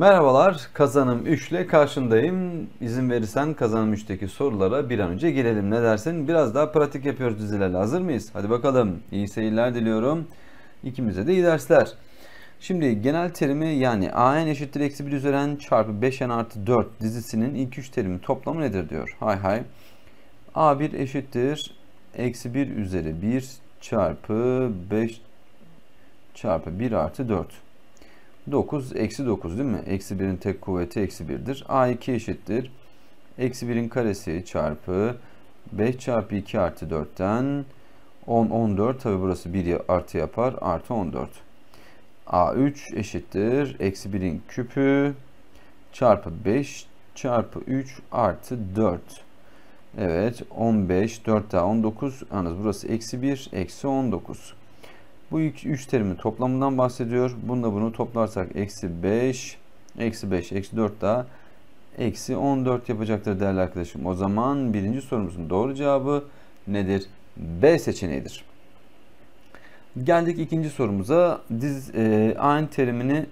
Merhabalar, kazanım 3 ile karşındayım. İzin verirsen kazanım 3'teki sorulara bir an önce girelim. Ne dersin? Biraz daha pratik yapıyoruz dizilerle. Hazır mıyız? Hadi bakalım. İyi seyirler diliyorum. İkimize de iyi dersler. Şimdi genel terimi yani an eşittir eksi 1 üzeri çarpı 5n artı 4 dizisinin ilk 3 terimi toplamı nedir diyor. Hay hay. a1 eşittir eksi 1 üzeri 1 çarpı 5 çarpı 1 artı 4. 9 eksi 9 değil mi? Eksi 1'in tek kuvveti eksi 1'dir. A2 eşittir. Eksi 1'in karesi çarpı 5 çarpı 2 artı 4'ten 10 14 tabi burası 1 artı yapar artı 14. A3 eşittir. Eksi 1'in küpü çarpı 5 çarpı 3 artı 4. Evet 15 4 daha 19 yalnız burası eksi 1 eksi 19. Bu üç, terimin toplamından bahsediyor. Bunu da bunu toplarsak eksi 5, eksi 5, eksi 4 daha eksi 14 yapacaktır değerli arkadaşım. O zaman birinci sorumuzun doğru cevabı nedir? B seçeneğidir. Geldik ikinci sorumuza. Diz, e, aynı terimini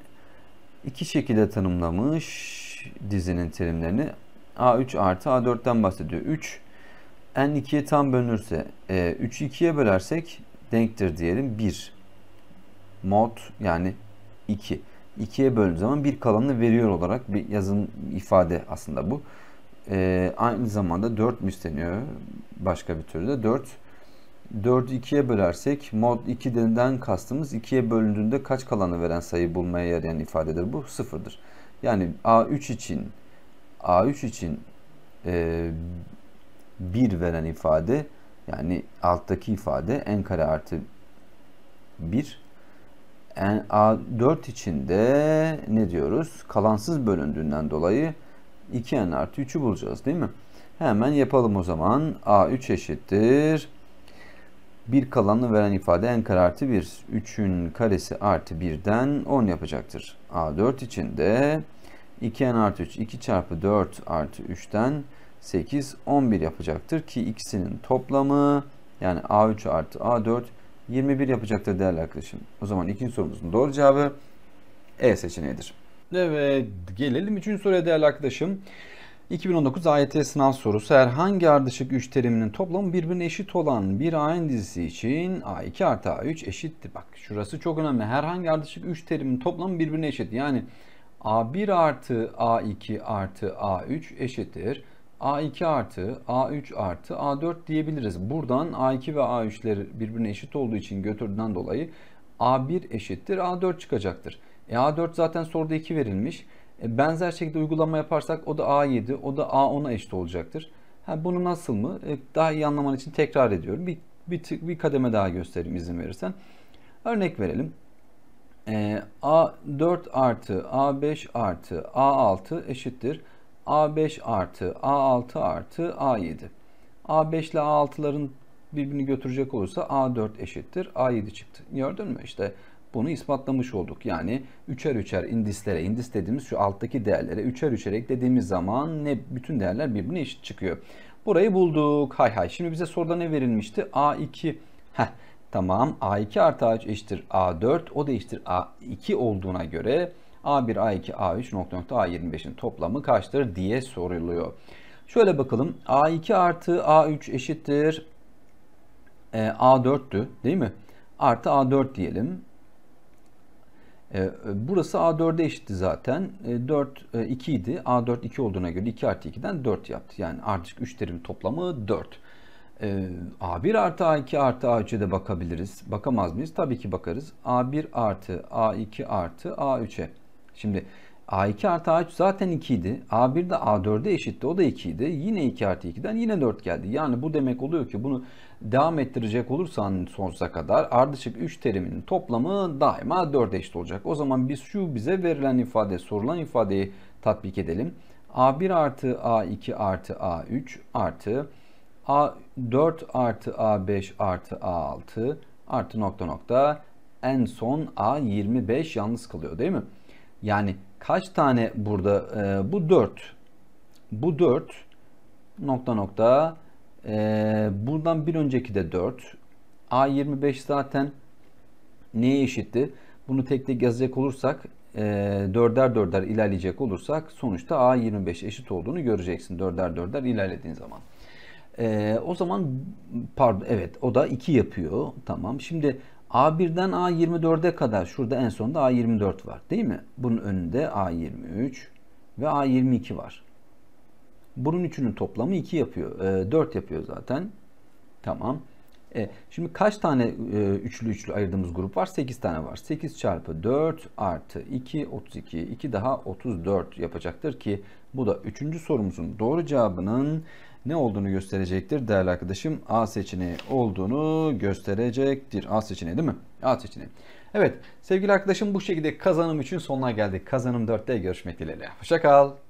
iki şekilde tanımlamış dizinin terimlerini. A3 artı A4'ten bahsediyor. 3 N2'ye tam bölünürse, e, 3'ü 2'ye bölersek denktir diyelim 1 mod yani 2. 2'ye böldüğü zaman bir kalanını veriyor olarak bir yazım ifade aslında bu. Ee, aynı zamanda 4 mü isteniyor başka bir türlü de 4. 4'ü 2'ye bölersek mod 2'den kastımız 2'ye bölündüğünde kaç kalanı veren sayı bulmaya yarayan ifadedir bu sıfırdır. Yani A3 için A3 için e, veren ifade yani alttaki ifade n kare artı 1 n, A4 içinde ne diyoruz? Kalansız bölündüğünden dolayı 2n artı 3'ü bulacağız değil mi? Hemen yapalım o zaman. A3 eşittir. Bir kalanını veren ifade n kare artı 1. 3'ün karesi artı 1'den 10 yapacaktır. A4 içinde 2n artı 3 2 çarpı 4 artı 3'ten 8, 11 yapacaktır ki ikisinin toplamı yani A3 artı A4 21 yapacaktır değerli arkadaşım. O zaman ikinci sorumuzun doğru cevabı E seçeneğidir. Evet gelelim üçüncü soruya değerli arkadaşım. 2019 AYT sınav sorusu herhangi ardışık 3 teriminin toplamı birbirine eşit olan bir AN dizisi için A2 artı A3 eşittir. Bak şurası çok önemli. Herhangi ardışık 3 terimin toplamı birbirine eşit. Yani A1 artı A2 artı A3 eşittir. A2 artı, A3 artı, A4 diyebiliriz. Buradan A2 ve A3'ler birbirine eşit olduğu için götürdüğünden dolayı A1 eşittir A4 çıkacaktır. E A4 zaten soruda 2 verilmiş. E benzer şekilde uygulama yaparsak o da A7, o da A10'a eşit olacaktır. Ha, bunu nasıl mı? E, daha iyi anlaman için tekrar ediyorum. Bir, bir, tık, bir kademe daha göstereyim izin verirsen. Örnek verelim. E, A4 artı A5 artı A6 eşittir. A5 artı A6 artı A7. A5 ile A6'ların birbirini götürecek olursa A4 eşittir A7 çıktı. Gördün mü? İşte bunu ispatlamış olduk. Yani üçer üçer indislere, indis dediğimiz şu alttaki değerlere üçer üçer eklediğimiz zaman ne bütün değerler birbirine eşit çıkıyor. Burayı bulduk. Hay hay. Şimdi bize soruda ne verilmişti? A2. Heh, tamam. A2 artı A3 eşittir A4. O da eşittir A2 olduğuna göre A1, A2, A3 nokta nokta A25'in toplamı kaçtır diye soruluyor. Şöyle bakalım. A2 artı A3 eşittir. E, A4'tü değil mi? Artı A4 diyelim. E, burası A4'e eşitti zaten. E, 4 e, 2 idi. A4 2 olduğuna göre 2 artı 2'den 4 yaptı. Yani artık 3 terim toplamı 4. E, A1 artı A2 artı A3'e de bakabiliriz. Bakamaz mıyız? Tabii ki bakarız. A1 artı A2 artı A3'e. Şimdi A2 artı A3 zaten 2 idi. A1 de A4'e eşitti. O da 2 idi. Yine 2 artı 2'den yine 4 geldi. Yani bu demek oluyor ki bunu devam ettirecek olursan sonsuza kadar ardışık 3 teriminin toplamı daima 4 eşit olacak. O zaman biz şu bize verilen ifade, sorulan ifadeyi tatbik edelim. A1 artı A2 artı A3 artı A4 artı A5 artı A6 artı nokta nokta en son A25 yalnız kalıyor değil mi? Yani kaç tane burada? E, bu 4. Bu 4 nokta nokta e, buradan bir önceki de 4. A25 zaten neye eşitti? Bunu tek tek yazacak olursak e, dörder dörder ilerleyecek olursak sonuçta A25 eşit olduğunu göreceksin dörder dörder ilerlediğin zaman. E, o zaman pardon evet o da 2 yapıyor. Tamam şimdi A1'den A24'e kadar şurada en sonda A24 var değil mi? Bunun önünde A23 ve A22 var. Bunun üçünün toplamı 2 yapıyor. E, ee, 4 yapıyor zaten. Tamam. E, şimdi kaç tane e, üçlü üçlü ayırdığımız grup var? 8 tane var. 8 çarpı 4 artı 2 32. 2 daha 34 yapacaktır ki bu da 3. sorumuzun doğru cevabının ne olduğunu gösterecektir değerli arkadaşım. A seçeneği olduğunu gösterecektir. A seçeneği değil mi? A seçeneği. Evet sevgili arkadaşım bu şekilde kazanım için sonuna geldik. Kazanım 4'te görüşmek dileğiyle. Hoşçakal.